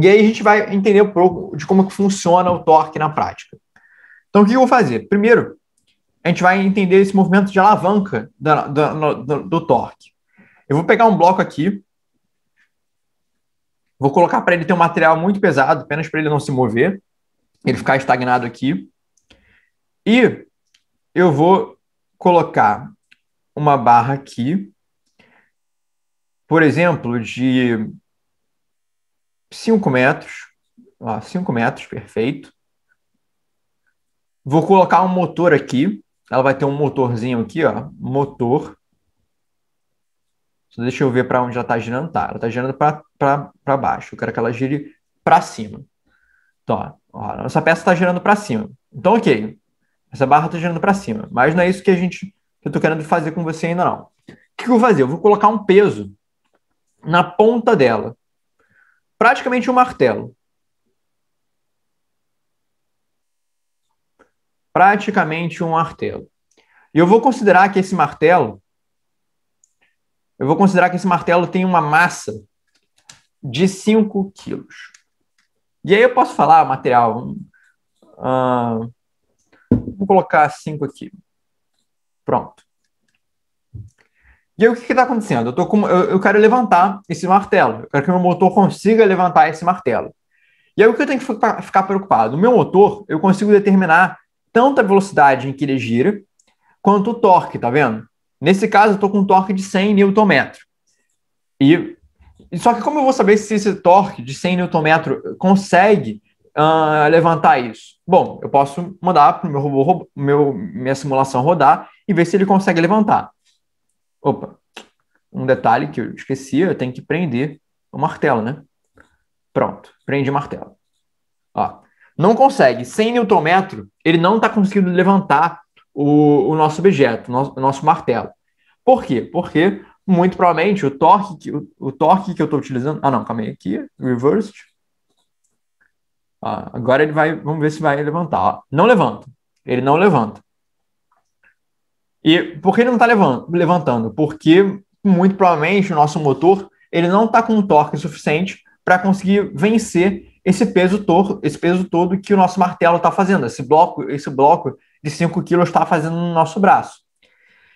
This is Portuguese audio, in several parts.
E aí a gente vai entender um pouco de como que funciona o torque na prática. Então, o que eu vou fazer? Primeiro, a gente vai entender esse movimento de alavanca da, da, do, do torque. Eu vou pegar um bloco aqui, vou colocar para ele ter um material muito pesado, apenas para ele não se mover, ele ficar estagnado aqui. E eu vou colocar uma barra aqui, por exemplo, de 5 metros. 5 metros, perfeito. Vou colocar um motor aqui. Ela vai ter um motorzinho aqui, ó. Motor. Só deixa eu ver para onde ela está girando. Tá, ela está girando para baixo. Eu quero que ela gire para cima. Então, ó, nossa peça está girando para cima. Então, ok. Essa barra está girando para cima. Mas não é isso que a gente que eu estou querendo fazer com você ainda, não. O que eu vou fazer? Eu vou colocar um peso na ponta dela praticamente um martelo. Praticamente um martelo. E eu vou considerar que esse martelo, eu vou considerar que esse martelo tem uma massa de 5 quilos. E aí eu posso falar material. Uh, vou colocar 5 aqui. Pronto. E aí o que está acontecendo? Eu, tô com, eu, eu, quero levantar esse martelo, eu quero que meu motor consiga levantar esse martelo. E aí o que eu tenho que ficar, preocupado? O meu motor, eu consigo determinar tanto a velocidade em que ele gira, quanto o torque, tá vendo? Nesse caso, eu estou com um torque de 100 Nm. E, só que como eu vou saber se esse torque de 100 Nm consegue uh, levantar isso? Bom, eu posso mandar para o meu robô, meu, minha simulação rodar e ver se ele consegue levantar. Opa, um detalhe que eu esqueci, eu tenho que prender o martelo, né? Pronto, prende o martelo. Ó, não consegue, sem Nm, ele não está conseguindo levantar o, o nosso objeto, o nosso, o nosso, martelo. Por quê? Porque, muito provavelmente, o torque que, o, o torque que eu estou utilizando... Ah, não, calma aí, aqui, reversed. Ó, agora ele vai, vamos ver se vai levantar. Ó, não levanta, ele não levanta. E por que ele não está levantando? Porque, muito provavelmente, o nosso motor ele não está com um torque suficiente para conseguir vencer esse peso, todo, esse peso todo que o nosso martelo está fazendo, esse bloco, esse bloco de 5 kg está fazendo no nosso braço.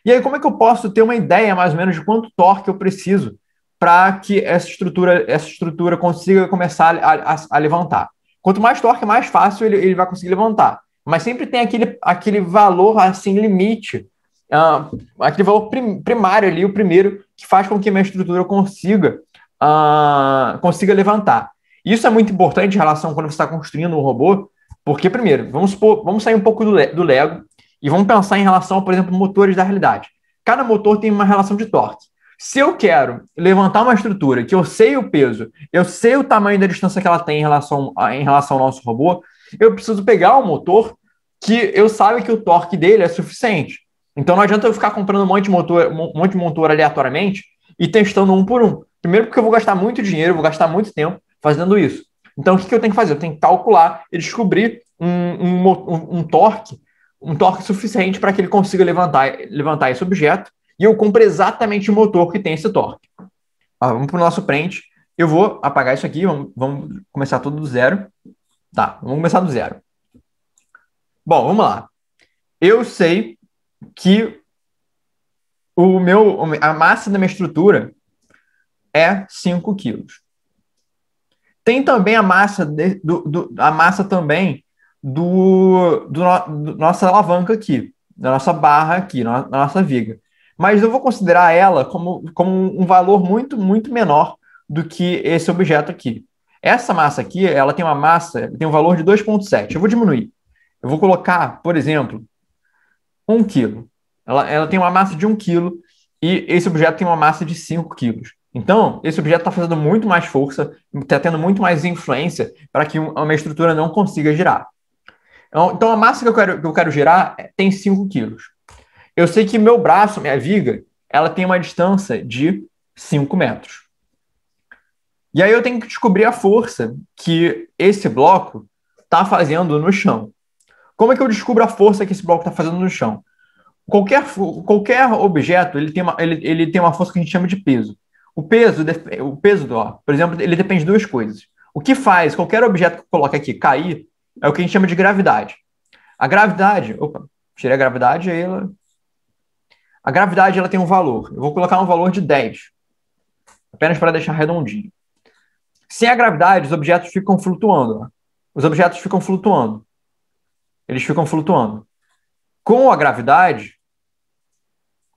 E aí, como é que eu posso ter uma ideia, mais ou menos, de quanto torque eu preciso para que essa estrutura, essa estrutura consiga começar a, a, a levantar? Quanto mais torque, mais fácil ele, ele vai conseguir levantar. Mas sempre tem aquele, aquele valor, assim, limite uh, aquele valor prim primário ali, o primeiro, que faz com que minha estrutura consiga, uh, consiga levantar. Isso é muito importante em relação quando você está construindo um robô, porque, primeiro, vamos, supor, vamos sair um pouco do, do Lego e vamos pensar em relação, por exemplo, motores da realidade. Cada motor tem uma relação de torque. Se eu quero levantar uma estrutura que eu sei o peso, eu sei o tamanho da distância que ela tem em relação, a, em relação ao nosso robô, eu preciso pegar um motor que eu saiba que o torque dele é suficiente. Então não adianta eu ficar comprando um monte de motor, um monte de motor aleatoriamente e testando um por um. Primeiro porque eu vou gastar muito dinheiro, vou gastar muito tempo fazendo isso. Então o que, eu tenho que fazer? Eu tenho que calcular e descobrir um, um, um torque, um torque suficiente para que ele consiga levantar, levantar esse objeto e eu compro exatamente o motor que tem esse torque. Ó, vamos para o nosso print. Eu vou apagar isso aqui, vamos, vamos começar tudo do zero. Tá, vamos começar do zero. Bom, vamos lá. Eu sei que o meu, a massa da minha estrutura é 5 quilos. Tem também a massa, de, do, do, a massa também do, do, do, nossa alavanca aqui, da nossa barra aqui, da nossa viga. Mas eu vou considerar ela como, como um valor muito, muito menor do que esse objeto aqui. Essa massa aqui, ela tem uma massa, tem um valor de 2,7. Eu vou diminuir. Eu vou colocar, por exemplo, 1 quilo. Ela, ela tem uma massa de 1 quilo e esse objeto tem uma massa de 5 quilos. Então, esse objeto está fazendo muito mais força, está tendo muito mais influência para que uma estrutura não consiga girar. Então, então, a massa que eu quero, que eu quero girar é, tem 5 quilos. Eu sei que meu braço, minha viga, ela tem uma distância de 5 metros. E aí eu tenho que descobrir a força que esse bloco está fazendo no chão. Como é que eu descubro a força que esse bloco está fazendo no chão? Qualquer, qualquer objeto ele tem, uma, ele, ele tem uma força que a gente chama de peso. O peso, o peso do, ó, por exemplo, ele depende de duas coisas. O que faz qualquer objeto que eu coloque aqui cair é o que a gente chama de gravidade. A gravidade, opa, tirei a gravidade, aí ela. A gravidade ela tem um valor. Eu vou colocar um valor de 10, apenas para deixar redondinho. Sem a gravidade, os objetos ficam flutuando. Ó. Os objetos ficam flutuando. Eles ficam flutuando. Com a gravidade,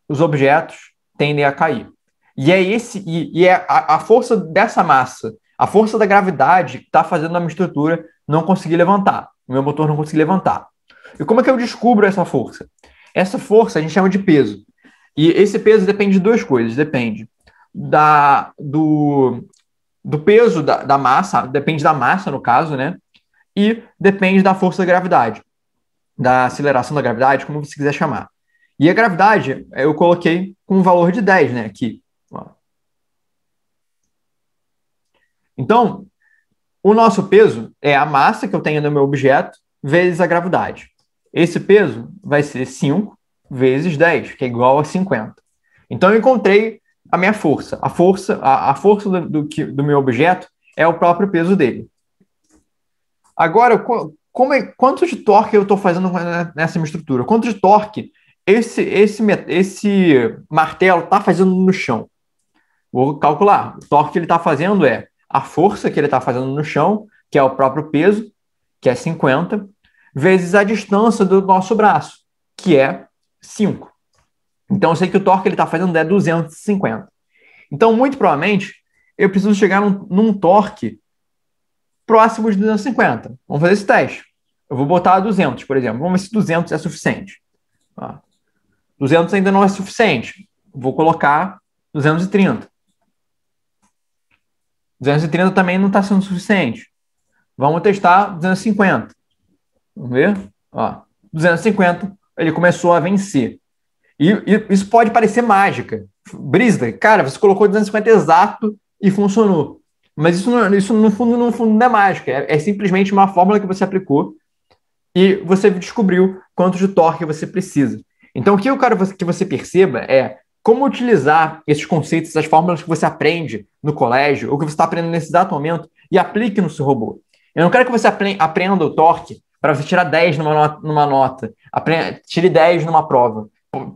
os objetos tendem a cair. E é esse e, e é a, a, força dessa massa, a força da gravidade que está fazendo a minha estrutura não conseguir levantar, o meu motor não conseguir levantar. E como é que eu descubro essa força? Essa força a gente chama de peso. E esse peso depende de duas coisas, depende da do, do peso da, da massa, depende da massa no caso, né? E depende da força da gravidade da aceleração da gravidade, como você quiser chamar. E a gravidade eu coloquei com um valor de 10, né, aqui. Então, o nosso peso é a massa que eu tenho no meu objeto vezes a gravidade. Esse peso vai ser 5 vezes 10, que é igual a 50. Então, eu encontrei a minha força. A força, a, a força do, do, do meu objeto é o próprio peso dele. Agora, como é, quanto de torque eu estou fazendo né, nessa minha estrutura? Quanto de torque esse, esse, esse martelo está fazendo no chão? Vou calcular. O torque que ele está fazendo é a força que ele está fazendo no chão, que é o próprio peso, que é 50, vezes a distância do nosso braço, que é 5. Então eu sei que o torque que ele está fazendo é 250. Então, muito provavelmente, eu preciso chegar num, num torque próximos de 250. Vamos fazer esse teste. Eu vou botar 200, por exemplo. Vamos ver se 200 é suficiente. 200 ainda não é suficiente. Vou colocar 230. 230 também não está sendo suficiente. Vamos testar 250. Vamos ver? Ó, 250, ele começou a vencer. E, e isso pode parecer mágica. Brisa, cara, você colocou 250 exato e funcionou. Mas isso, não, é, isso no fundo, no fundo, não é mágica. É, é, simplesmente uma fórmula que você aplicou e você descobriu quanto de torque você precisa. Então, o que eu quero que você perceba é como utilizar esses conceitos, essas fórmulas que você aprende no colégio, ou que você está aprendendo nesse exato momento, e aplique no seu robô. Eu não quero que você aprenda o torque para você tirar 10 numa nota, numa nota aprenda, tire 10 numa prova.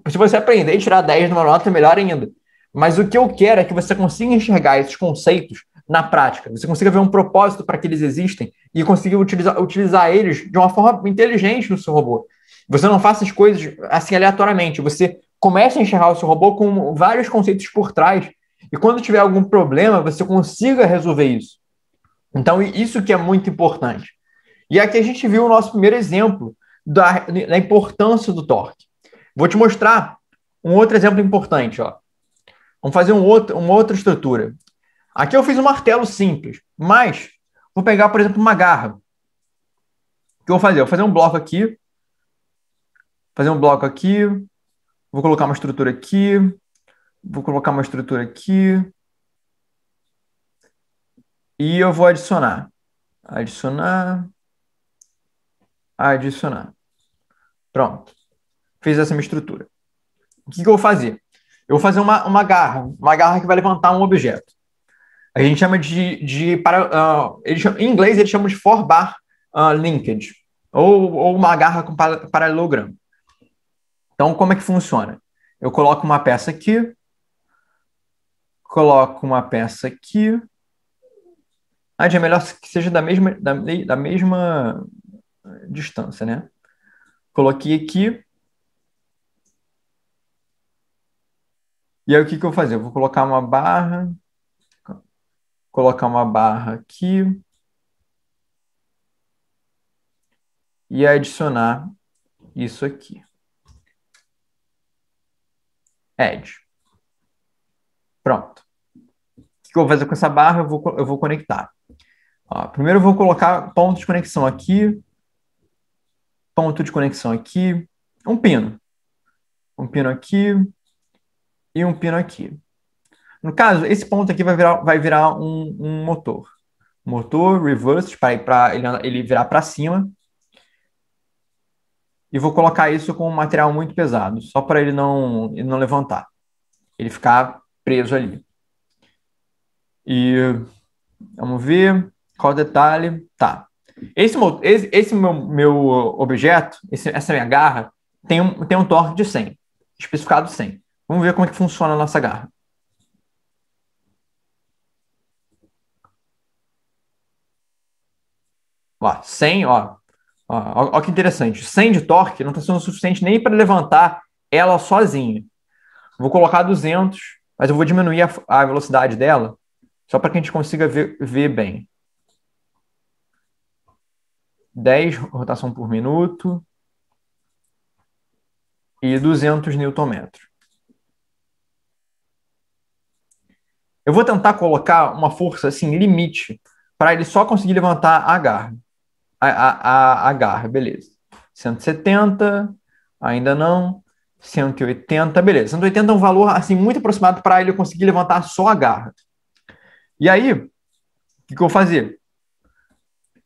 Se você aprender e tirar 10 numa nota, melhor ainda. Mas o que eu quero é que você consiga enxergar esses conceitos na prática, você consiga ver um propósito para que eles existem e conseguir utilizar, utilizar eles de uma forma inteligente no seu robô. Você não faça as coisas assim aleatoriamente, você começa a enxergar o seu robô com vários conceitos por trás e quando tiver algum problema, você consiga resolver isso. Então, isso que é muito importante. E aqui a gente viu o nosso primeiro exemplo da, da importância do torque. Vou te mostrar um outro exemplo importante. Ó. Vamos fazer um outro, uma outra estrutura. Aqui eu fiz um martelo simples, mas vou pegar, por exemplo, uma garra. O que eu vou fazer? Eu vou fazer um bloco aqui, fazer um bloco aqui, vou colocar uma estrutura aqui, vou colocar uma estrutura aqui, e eu vou adicionar, adicionar, adicionar. Pronto. Fiz essa minha estrutura. O que, que eu vou fazer? Eu vou fazer uma, uma garra, uma garra que vai levantar um objeto. A gente chama de, de para, uh, ah, ele chama, em inglês eles chamam de four bar uh, linkage, ou, ou uma garra com paralelogramo. Então, como é que funciona? Eu coloco uma peça aqui, coloco uma peça aqui. Ah, é melhor que seja da mesma, da, da mesma distância, né? Coloquei aqui. E aí, o que, que eu vou fazer? Eu vou colocar uma barra colocar uma barra aqui e adicionar isso aqui. Add. Pronto. O que eu vou fazer com essa barra? Eu vou, eu vou conectar. Ó, primeiro eu vou colocar ponto de conexão aqui, ponto de conexão aqui, um pino. Um pino aqui e um pino aqui. No caso, esse ponto aqui vai virar, vai virar um, um motor. Motor, reverse, para ele, ele virar para cima. E vou colocar isso com um material muito pesado, só para ele não, ele não levantar. Ele ficar preso ali. E vamos ver qual detalhe. Tá. Esse, esse, esse meu, meu objeto, esse, essa minha garra, tem um, tem um torque de 100, especificado 100. Vamos ver como é que funciona a nossa garra. Ó, 100, ó, ó, que interessante. 100 de torque não está sendo suficiente nem para levantar ela sozinha. Vou colocar 200, mas eu vou diminuir a, a velocidade dela só para que a gente consiga ver, ver bem. 10 rotação por minuto e 200 Nm. Eu vou tentar colocar uma força assim limite para ele só conseguir levantar a garra a, a, a agarra, beleza. 170, ainda não. 180, beleza. 180 é um valor assim muito aproximado para ele conseguir levantar só a garra. E aí, o que, que eu vou fazer?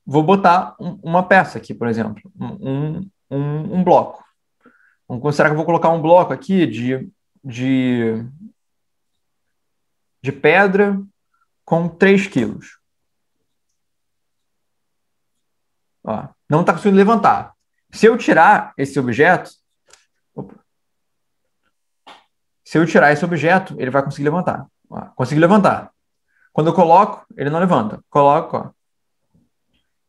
Vou botar um, uma peça aqui, por exemplo, um, um, um bloco. Vamos considerar que eu vou colocar um bloco aqui de, de, de pedra com 3 quilos. Ó, não está conseguindo levantar. Se eu tirar esse objeto, opa, se eu tirar esse objeto, ele vai conseguir levantar. Ó, consegui levantar. Quando eu coloco, ele não levanta. Coloco, ó.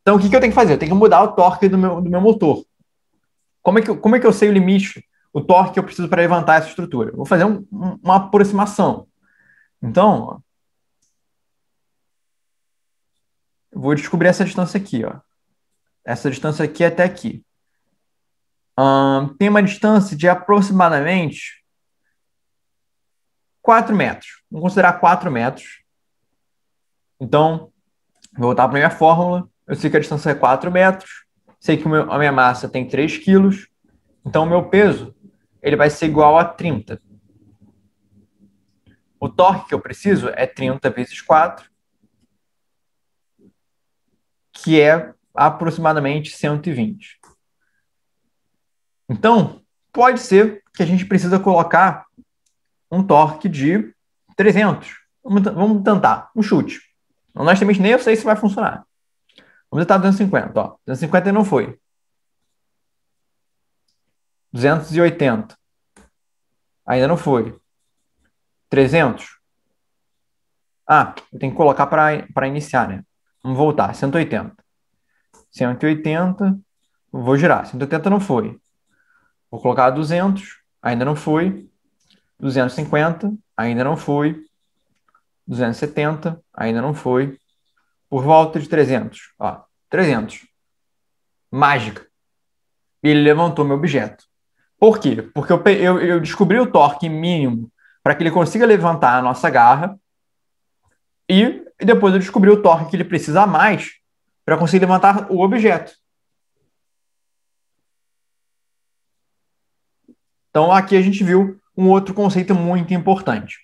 Então, o que, que eu tenho que fazer? Eu tenho que mudar o torque do meu, do meu motor. Como é, que, como é que eu sei o limite, o torque que eu preciso para levantar essa estrutura? vou fazer um, um, uma aproximação. Então, ó, vou descobrir essa distância aqui, ó essa distância aqui até aqui, hum, tem uma distância de aproximadamente 4 metros. Vamos considerar 4 metros. Então, vou voltar para a minha fórmula. Eu sei que a distância é 4 metros. Sei que a minha massa tem 3 quilos. Então, o meu peso ele vai ser igual a 30. O torque que eu preciso é 30 vezes 4, que é aproximadamente 120. Então, pode ser que a gente precisa colocar um torque de 300. Vamos tentar, um chute. Honestamente, nem eu sei se vai funcionar. Vamos tentar 250, ó. 250 não foi. 280. Ainda não foi. 300. Ah, eu tenho que colocar para iniciar, né? Vamos voltar, 180. 180, vou girar. 180 não foi. Vou colocar 200, ainda não foi. 250, ainda não foi. 270, ainda não foi. Por volta de 300, ó, 300. Mágica. Ele levantou meu objeto. Por quê? Porque eu, eu, eu descobri o torque mínimo para que ele consiga levantar a nossa garra e, e depois eu descobri o torque que ele precisa mais para conseguir levantar o objeto. Então, aqui a gente viu um outro conceito muito importante.